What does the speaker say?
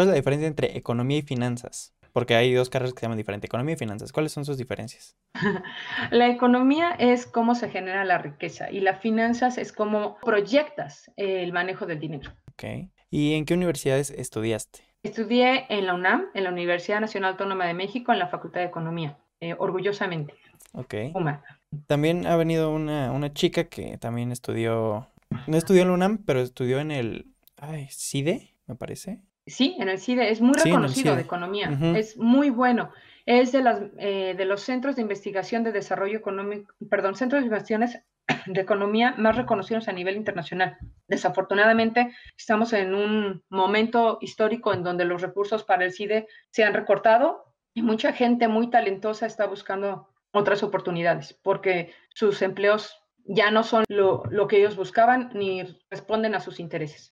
¿Cuál es la diferencia entre economía y finanzas? Porque hay dos carreras que se llaman diferente, economía y finanzas. ¿Cuáles son sus diferencias? La economía es cómo se genera la riqueza y las finanzas es cómo proyectas el manejo del dinero. Ok. ¿Y en qué universidades estudiaste? Estudié en la UNAM, en la Universidad Nacional Autónoma de México, en la Facultad de Economía, eh, orgullosamente. Ok. También ha venido una, una chica que también estudió, no estudió en la UNAM, pero estudió en el ay, CIDE, me parece. Sí, en el CIDE, es muy reconocido de e. economía, es muy bueno. Es de, las, eh, de los centros de investigación de desarrollo económico, perdón, centros de inversiones de economía más reconocidos a nivel internacional. Desafortunadamente, estamos en un momento histórico en donde los recursos para el CIDE se han recortado y mucha gente muy talentosa está buscando otras oportunidades porque sus empleos ya no son lo que ellos buscaban ni responden a sus intereses.